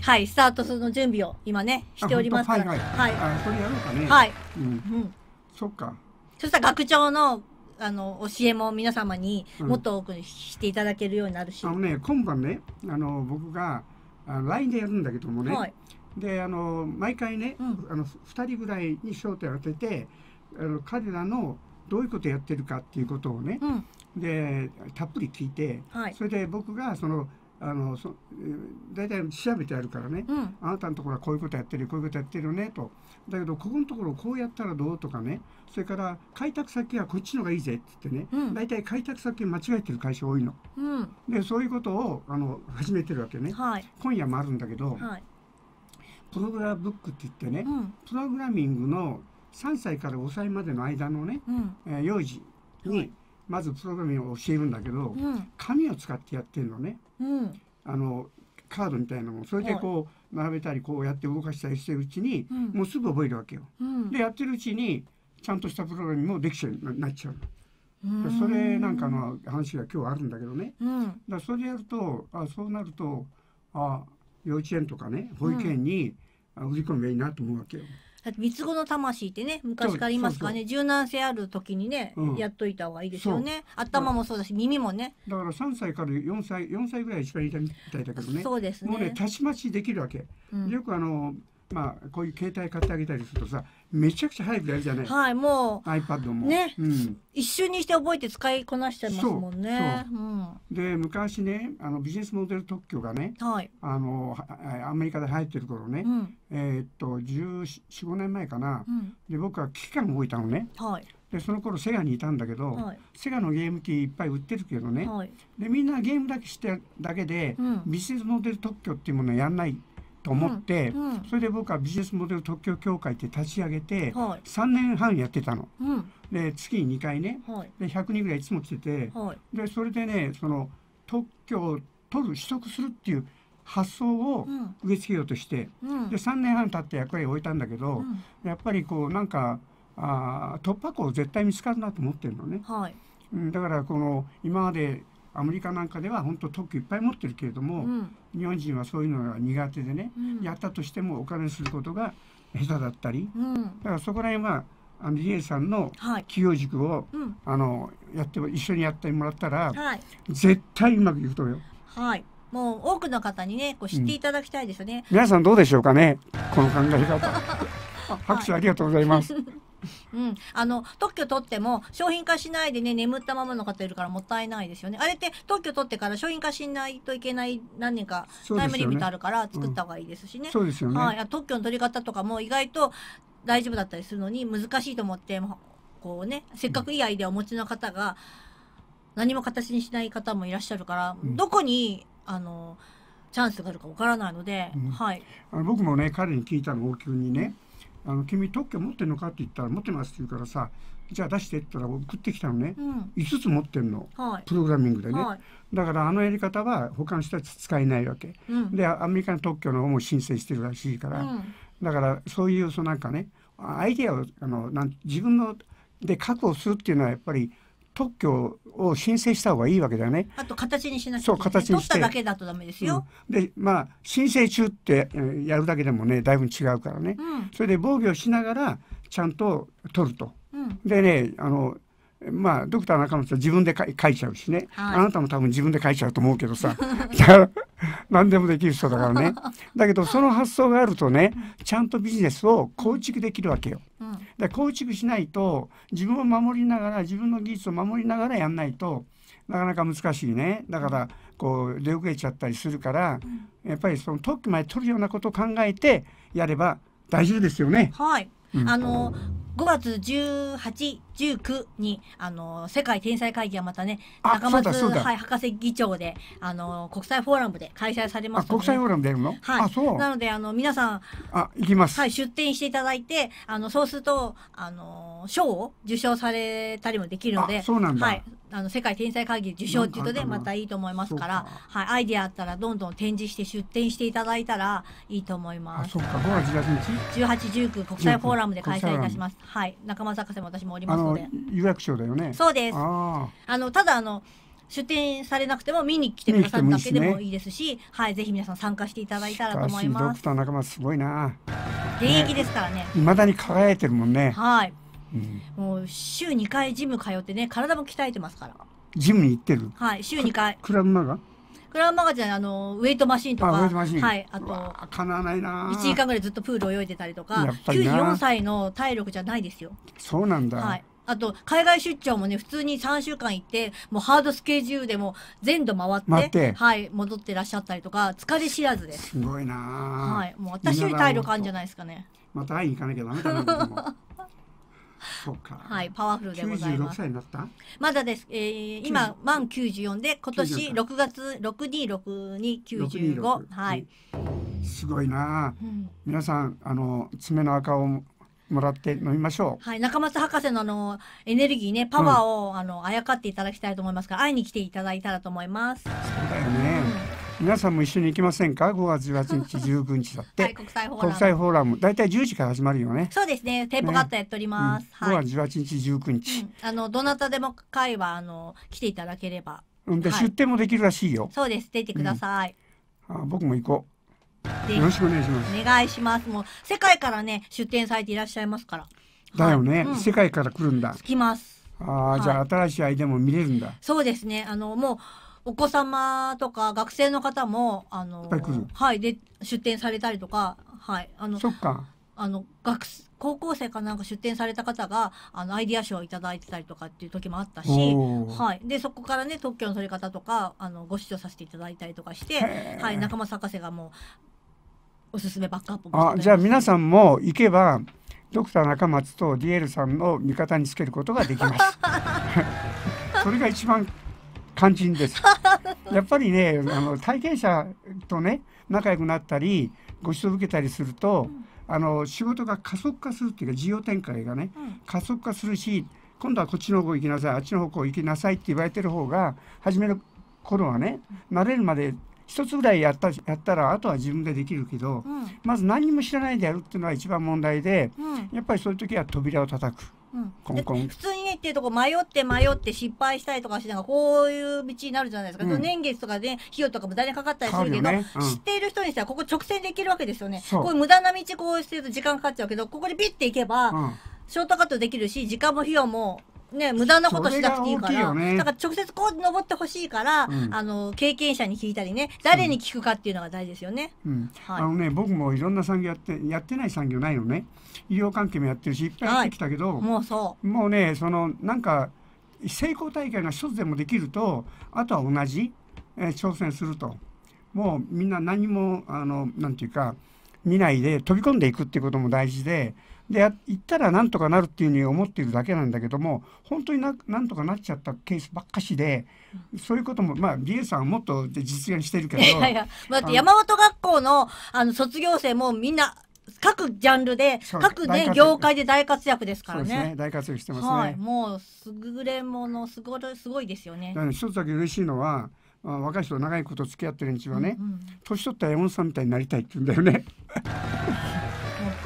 [SPEAKER 2] はい、スタートするの準備を今ね、しておりますから。はい、はい。はい、あ、それやろうかね。はい。うん。うん、そっか。そしたら学長のあの教えも皆様にもっと多くしていただけるようになるし、うん、あのね
[SPEAKER 1] 今晩ねあの僕が LINE でやるんだけどもね、はい、であの毎回ね、うん、あの2人ぐらいに焦点を当ててあの彼らのどういうことやってるかっていうことをね、うん、でたっぷり聞いて、はい、それで僕がその「あのそ大体調べてあるからね、うん、あなたのところはこういうことやってるこういうことやってるねとだけどここのところこうやったらどうとかねそれから開拓先はこっちのがいいぜって言ってね、うん、大体開拓先間違えてる会社多いの、うん、でそういうことをあの始めてるわけね、はい、今夜もあるんだけど、はい、プログラムブックって言ってね、プログラミングの3歳から5歳までの間のね、えー、幼児に、はいまずプログラミングを教えるんだけど、うん、紙を使ってやってるのね、うん、あのカードみたいなものそれでこう並べたりこうやって動かしたりしてるうちに、うん、もうすぐ覚えるわけよ。でやってるうちにちゃんとしたプログラミングもできちゃうなっちゃうそれなんかの話が今日あるんだけどね、だそれでやるとあそうなるとあ幼稚園とかね保育園に売り込めばいいなと思うわけよ。
[SPEAKER 2] だって三つ子の魂ってね昔から言いますからね柔軟性ある時にね、うん、やっといた方がいいですよね頭もそう
[SPEAKER 1] だし耳もねだから3歳から4歳4歳ぐらい一番いたみたいだけどねそうですねもうねたちまちできるわけ、うん、よくあのまあこういう携帯買ってあげたりするとさめちゃくちゃ早くやるじゃないはいもう iPad もね、うん、
[SPEAKER 2] 一瞬にして覚えて使いこなしてますもんね。
[SPEAKER 1] うで昔ねあのビジネスモデル特許がね、はい、あのアメリカで入ってる頃ね、うん、えっと1415年前かな、うん、で僕は危機感を置いたのね。はい、でその頃セガにいたんだけど、はい、セガのゲーム機いっぱい売ってるけどね、はい、でみんなゲームだけしてだけで、ビジネスモデル特許っていうものをやんない。と思って、うんうん、それで僕はビジネスモデル特許協会って立ち上げて、3年半やってたの。うん、で月に2回ね、はい、で100人ぐらいいつも来てて、はい、でそれでねその特許を取る取得するっていう発想を植え付けようとして、うん、で3年半経って役割を終えたんだけど、やっぱりこうなんかあ突破口絶対見つかるなと思ってるのね。はいうん、だからこの今までアメリカなんかでは本当特許いっぱい持ってるけれども、うん、日本人はそういうのが苦手でね、うん、やったとしてもお金することが下手だったり、うん、だからそこら辺はあの理恵さんの企業塾を、はい、あのやって一緒にやってもらったら、はい、絶対うまくいくとよ。
[SPEAKER 2] はいもう多くの方にね、こう知っていただきたいですよね、皆
[SPEAKER 1] さんどうでしょうかね、この考え方。拍手ありがとうございます。は
[SPEAKER 2] い うん、あの特許取っても商品化しないでね眠ったままの方いるからもったいないですよねあれって特許取ってから商品化しないといけない何年かタイムリミットあるから作った方がいいですしね。特許の取り方とかも意外と大丈夫だったりするのに難しいと思ってこうねせっかくいいアイデアをお持ちの方が何も形にしない方もいらっしゃるから、うん、どこにあのチャンスがあるかわからないので、うん、はい、
[SPEAKER 1] あの僕もね彼に聞いたの応急にねあの君特許持ってるのかって言ったら持ってますって言うからさじゃあ出してって言ったら送ってきたのね、うん、5つ持ってんの、はい、プログラミングでね、はい、だからあのやり方は他の人たち使えないわけ、うん、でアメリカの特許の方も申請してるらしいから、うん、だからそういうそなんかねアイデアをあのなん自分ので確保するっていうのはやっぱり特許を申請した方がいいわけだよね。
[SPEAKER 2] あと形にしなきゃいけない。そう形にして。取っただけだとダメですよ。
[SPEAKER 1] うん、でまあ申請中ってやるだけでもねだいぶ違うからね、うん、それで防御しながらちゃんと取ると。うん、でねあのまあドクター中さん、自分で書いちゃうしね、はい、あなたも多分自分で書いちゃうと思うけどさだから何でもできる人だからね だけどその発想があるとねちゃんとビジネスを構築できるわけよ。で構築しないと自分を守りながら自分の技術を守りながらやんないとなかなか難しいねだからこう出遅れちゃったりするから、うん、やっぱりその特許まで取るようなことを考えてやれば大丈夫ですよね。
[SPEAKER 2] はい、うん、あの5月18、19にあの世界天才会議はまたね中松、はい、博士議長であの国際フォーラムで開催されますね、国際フォーラムでやるの、はい、あそうなのであの皆さんあ行きます、はい、出展していただいてあのそうするとあの賞を受賞されたりもできるのでそうなんだ、はいあの世界天才会議受賞っていうとでまたいいと思いますからか、はい、アイディアあったらどんどん展示して出展していただいたらいいと思います。そうか、5月18日。18、19国際フォーラムで開催いたします。はい、仲間坂瀬も私もおりますので。の
[SPEAKER 1] 有楽町だよね。そうです。あ
[SPEAKER 2] のただあの。出展されなくても見に来てくださるだけでもいいですし、ね、はい、ぜひ皆さん参加していただいたらと思います。ドク
[SPEAKER 1] ター仲間すごいな。
[SPEAKER 2] 現役ですからね。
[SPEAKER 1] い、ね、まだに輝いてるもんね。
[SPEAKER 2] はい。もう週2回ジム通ってね、体も鍛えてますから。
[SPEAKER 1] ジムに行ってる
[SPEAKER 2] はい、週2回。クラブマガクラブマガじゃない、あの、ウェイトマシンとあウェイか、トマシンはい、あと、ーかなわないな1時間ぐらいずっとプール泳いでたりとかっ、ぱり94歳の体力じゃないですよ。
[SPEAKER 1] そうなんだ、はい。
[SPEAKER 2] あと、海外出張もね、普通に3週間行って、もうハードスケジュールでも全土回って、ってはい、戻ってらっしゃったりとか、疲れ知らずです。
[SPEAKER 1] すごいなははい。もう私より体力あるんじゃないですかね。また会いに行かなきゃダメだな僕も そうか。はい、パワフルでございます。
[SPEAKER 2] まだです。えー、今満九十四で今年六月六 D 六に九十五はい。
[SPEAKER 1] すごいな、うん、皆さんあの爪の赤をもらって飲みましょう。
[SPEAKER 2] はい、中松博士のあのエネルギーね、パワーを、うん、あのあやかっていただきたいと思いますから、会いに来ていただいたらと思います。そう
[SPEAKER 1] だよね。うん皆さんも一緒に行きませんか5月18日19日だって、はい、国際フォーラム国際フォーラム大体10時から始まるよねそう
[SPEAKER 2] ですねテープカットやっております、ねうん、
[SPEAKER 1] 5月18日19日、うん、
[SPEAKER 2] あのどなたでも会はあの来ていただければ、
[SPEAKER 1] うん、で、はい、出店もできるらしいよそうです出てください、うん、あ僕も行こうよろしくお願いしますお
[SPEAKER 2] 願いしますもう世界からね出店されていらっしゃいますから
[SPEAKER 1] だよね、はい、世界から来るんだ来ますああ、じゃあ新しいアイデアも見れるんだ
[SPEAKER 2] そうですねあのもうお子様とか学生の方もあのはいで出店されたりとかはいあのあの学高校生かなんか出展された方があのアイディア賞を頂いてたりとかっていう時もあったし、はい、でそこからね特許の取り方とかあのご視聴させていただいたりとかして、はい、仲間博士がもうおすすめバックアップあじゃあ皆
[SPEAKER 1] さんも行けばドクター中松とディエルさんの味方につけることができます。それが一番肝心です やっぱりねあの体験者とね仲良くなったりご指導受けたりすると、うん、あの仕事が加速化するっていうか事業展開がね、うん、加速化するし今度はこっちの方向行きなさいあっちの方向行きなさいって言われてる方が初めの頃はね慣れるまで一つぐらいやったやったらあとは自分でできるけど、うん、まず何も知らないでやるっていうのは一番問題で、やっぱりそういう時は扉を叩く。コンコン普
[SPEAKER 2] 通にねっていうとこ迷って迷って失敗したりとかしながらこういう道になるじゃないですか、うん、年月とかね費用とか無駄にかかったりするけど、ねうん、知っている人にしたらここ直線できけるわけですよねこういう無駄な道こうしてると時間かかっちゃうけどここでピッて行けば、ショートカットできるし時間も費用もね、無駄なことしなくていいから、ね、だから直接こう登ってほしいから、うん、あの経験者に聞いたりね、誰に聞くかっていうのが大事ですよね。
[SPEAKER 1] うん、はい、あのね、僕もいろんな産業やってやってない産業ないのね。医療関係もやってるし、いっぱいやってきたけど、はい、もうそうもうね、そのなんか成功体験が一つでもできると、あとは同じ、えー、挑戦すると、もうみんな何もあのなんていうか見ないで飛び込んでいくっていうことも大事で。で行ったらなんとかなるっていうふうに思っているだけなんだけども本当にななんとかなっちゃったケースばっかしでそういうこともまあ理恵さんはもっと実現してるけどいやいや、
[SPEAKER 2] まあ、だって山本学校のあの卒業生もみんな各ジャンルで各ね業界で大活躍ですからね。ね大活躍してますね。はい、もう優れものすごすごいですよね。
[SPEAKER 1] 一つだけ嬉しいのは。若い人長いこと付き合ってる連中はね、うんうん、年取った山本さんみたいになりたいって言うんだよね。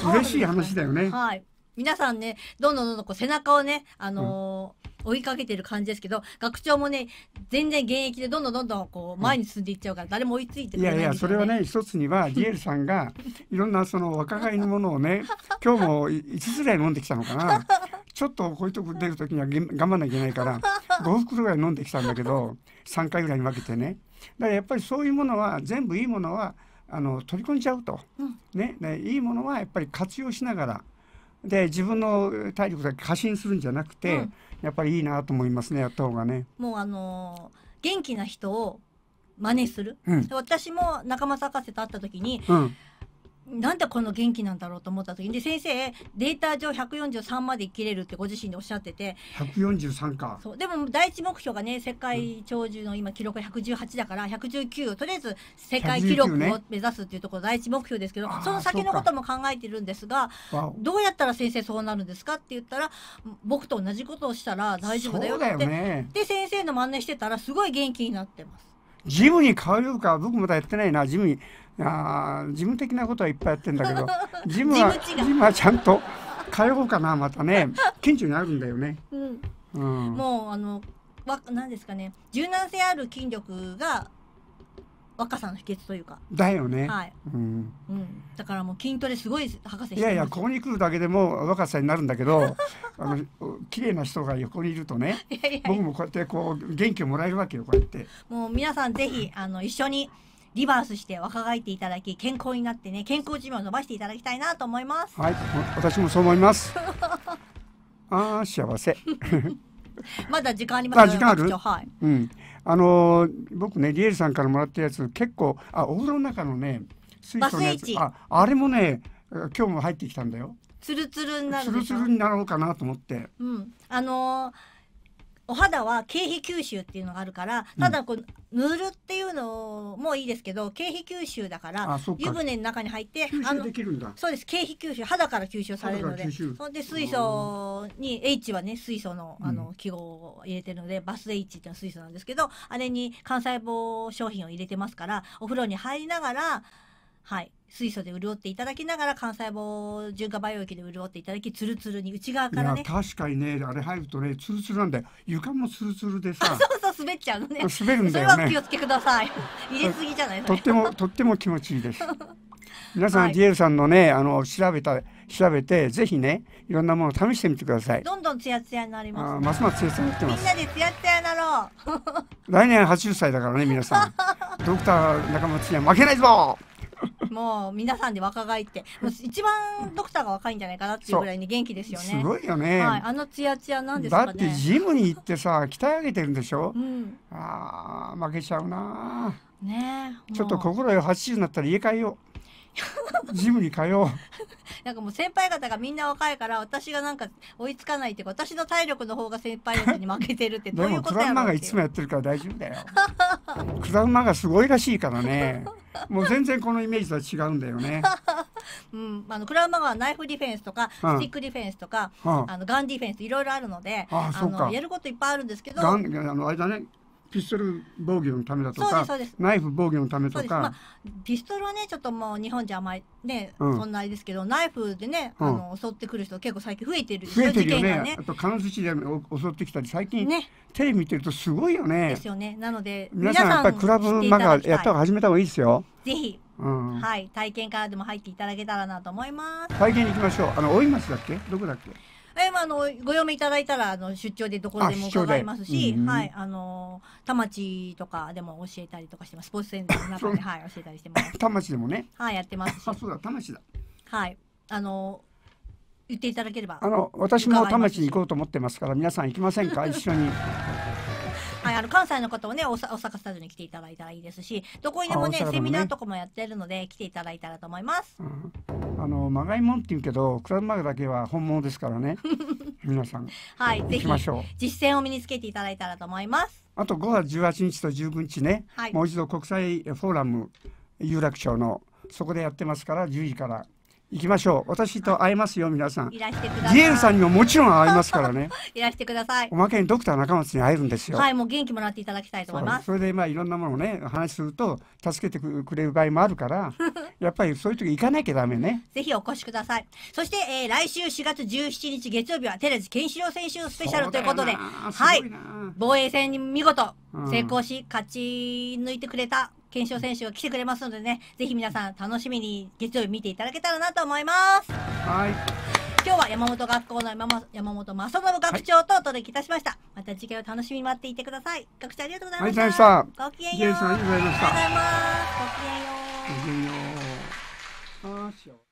[SPEAKER 1] 嬉しい話だよね。は
[SPEAKER 2] い。皆さんね、どんどんどんどんこう背中をね、あのーうん、追いかけてる感じですけど、学長もね、全然現役でどんどんどんどんこう前に進んでいっちゃうから、誰も追いついてない、ね、いやいや、そ
[SPEAKER 1] れはね、一つには、リ エルさんが、いろんなその若返りのものをね、今日も5つぐらい飲んできたのかな。ちょっとこういうとこ出る時には頑張んなきゃいけないから5袋ぐらい飲んできたんだけど3回ぐらいに分けてねだからやっぱりそういうものは全部いいものはあの取り込んじゃうと、ね、ね、いいものはやっぱり活用しながらで自分の体力だけ過信するんじゃなくて、うん、やっぱりいいなと思いますねやった方がね。
[SPEAKER 2] もうあのー、元気な人を真似する、うん、私も仲間かせと会った時に、うんなんでこの元気なんだろうと思った時にで先生データ上143まで生きれるってご自身でおっしゃってて
[SPEAKER 1] 143かそうで
[SPEAKER 2] も第一目標がね世界長寿の今記録118だから119とりあえず世界記録を目指すっていうところ第一目標ですけど、ね、その先のことも考えてるんですがどうやったら先生そうなるんですかって言ったら僕と同じことをしたら大丈夫だよって、ね、で先生の真似してたらすごい元気になってます。
[SPEAKER 1] ジムに通るか僕まだやってないなジムにあ事務的なことはいっぱいやってんだけど ジムはジムはちゃんとえようかなまたね顕著 にあるんだよね。うん、うん、も
[SPEAKER 2] うあのわなですかね柔軟性ある筋力が若さの秘訣というかだよね、はいうんうん、だからもう筋トレすごい博士いやいや
[SPEAKER 1] ここに来るだけでも若さになるんだけど あの綺麗な人が横にいるとね僕もこうやってこう元気をもらえるわけよこうやって
[SPEAKER 2] もう皆さんぜひあの一緒にリバースして若返っていただき健康になってね健康寿命を伸ばしていただきたいなと思い
[SPEAKER 1] ますはい私もそう思います ああ幸せ まだ時間あります時間あるはい、うんあの僕ねリエルさんからもらったやつ結構あお風呂の中のね水素のやつああれもね今日も入ってきたんだよ。
[SPEAKER 2] つるつるになる。つるつるに
[SPEAKER 1] なろうかなと思って。
[SPEAKER 2] うん、あのーお肌は経皮吸収っていうのがあるからただこう、塗るっていうのもいいですけど経皮吸収だから湯船の中に入ってあのそうです経皮吸収肌から吸収されるのでで水素に H はね水素のあの記号を入れてるので、バス H っていうのは水素なんですけどあれに幹細胞商品を入れてますからお風呂に入りながらはい、水素で潤っていただきながら幹細胞循化培養液で潤っていただきつるつるに内側からね
[SPEAKER 1] 確かにねあれ入るとねつるつるなんだよ床もつるつるでさそう
[SPEAKER 2] そう滑っちゃうのね滑るんだよねそれは気をつけください入れすぎじゃないとって
[SPEAKER 1] もとっても気持ちいいです 皆さん、はい、エルさんのねあの調べた調べてぜひねいろんなもの試してみてくださいど
[SPEAKER 2] んどんツヤツヤになります、ますますツヤツヤになってますみんなでツヤツヤなろう
[SPEAKER 1] 来年80歳だからね皆さんドクター中間には負けないぞ
[SPEAKER 2] もう皆さんで若返って、一番ドクターが若いんじゃないかなっていうぐらいに元気ですよね。すごいよね。はい、あのツヤツヤなんですか、ね、だってジム
[SPEAKER 1] に行ってさ、鍛え上げてるんでしょ。うん、ああ負けちゃうな。ねちょっと心よ80になったら家帰よう。ジムに通おう。
[SPEAKER 2] なんかもう先輩方がみんな若いから私がなんか追いつかないっていうか私の体力の方が先輩方に負けてるってどういうことやろうでもクラウマがいつ
[SPEAKER 1] もやってるから大丈夫だよ クラウマがすごいらしいからね もう全然このイメージとは違うんだよね
[SPEAKER 2] うん、あのクラウマはナイフディフェンスとか、うん、スティックディフェンスとか、うん、あのガンディフェンスいろいろあるのであのやることいっぱいあるんですけどガン
[SPEAKER 1] あのあれだねピストル防御のためだとかナイフ防御のためとか、まあ、
[SPEAKER 2] ピストルはねちょっともう日本じゃあまりね、うん、そんなあれですけどナイフでね、うん、あの襲ってくる人結構最近増えてる増えてるよねね
[SPEAKER 1] あと金槌で襲ってきたり最近、ね、テレビ見てるとすごいよねです
[SPEAKER 2] よねなので皆さんやっぱりクラブなんやった方始
[SPEAKER 1] めた方がいいですよぜひうん、は
[SPEAKER 2] い体験からでも入っていただけたらなと思いま
[SPEAKER 1] す体験に行きましょうあの大井町だっけどこだっけ
[SPEAKER 2] えまああのご用命いただいたらあの出張でどこでも伺いますし、うん、はいあの田町とかでも教えたりとかしてます。スポーツセンターの中ではい教えたりしてます。
[SPEAKER 1] 田町でもね。
[SPEAKER 2] はいやってますし。あそうだ田町だ。はいあの言っていただければ。あの私も田町に行こ
[SPEAKER 1] うと思ってますから皆さん行きませんか 一緒に。
[SPEAKER 2] はい、あの関西の方はね大阪スタジオに来ていただいたらいいですしどこにでもね、ね、セミナーとかもやってるので来ていただいたらと思います、
[SPEAKER 1] うん、あのまがいもんって言うけどクラブマガだけは本物ですからね 皆さんはいぜひ実
[SPEAKER 2] 践を身につけていただいたらと思います
[SPEAKER 1] あと5月18日と19日ね、はい、もう一度国際フォーラム有楽町のそこでやってますから10時から行きましょう。私と会えますよ、皆さん。いら
[SPEAKER 2] してください。ジエルさ
[SPEAKER 1] んにももちろん会いますからね。
[SPEAKER 2] いらしてください。おま
[SPEAKER 1] けにドクター中松に会えるんですよ。はい、
[SPEAKER 2] もう元気もらっていただきたいと思います。
[SPEAKER 1] それで、まあ、いろんなものをね、話すると、助けてくれる場合もあるから、やっぱりそういう時行かなきゃダメね。
[SPEAKER 2] ぜひお越しください。そして、えー、来週4月17日月曜日は、テレジ健ロ郎選手スペシャルということで、はい、防衛戦に見事成功し、勝ち抜いてくれた検証選手が来てくれますのでね、ぜひ皆さん楽しみに月曜日見ていただけたらなと思います。はい。今日は山本学校の山本正信学長とお届けいたしました。はい、また次回を楽しみに待っていてください。学長ありがとうございました。ざい、ごきげんよう。ありがとうございました。ご
[SPEAKER 1] きげんよう。ご
[SPEAKER 2] きげんよう。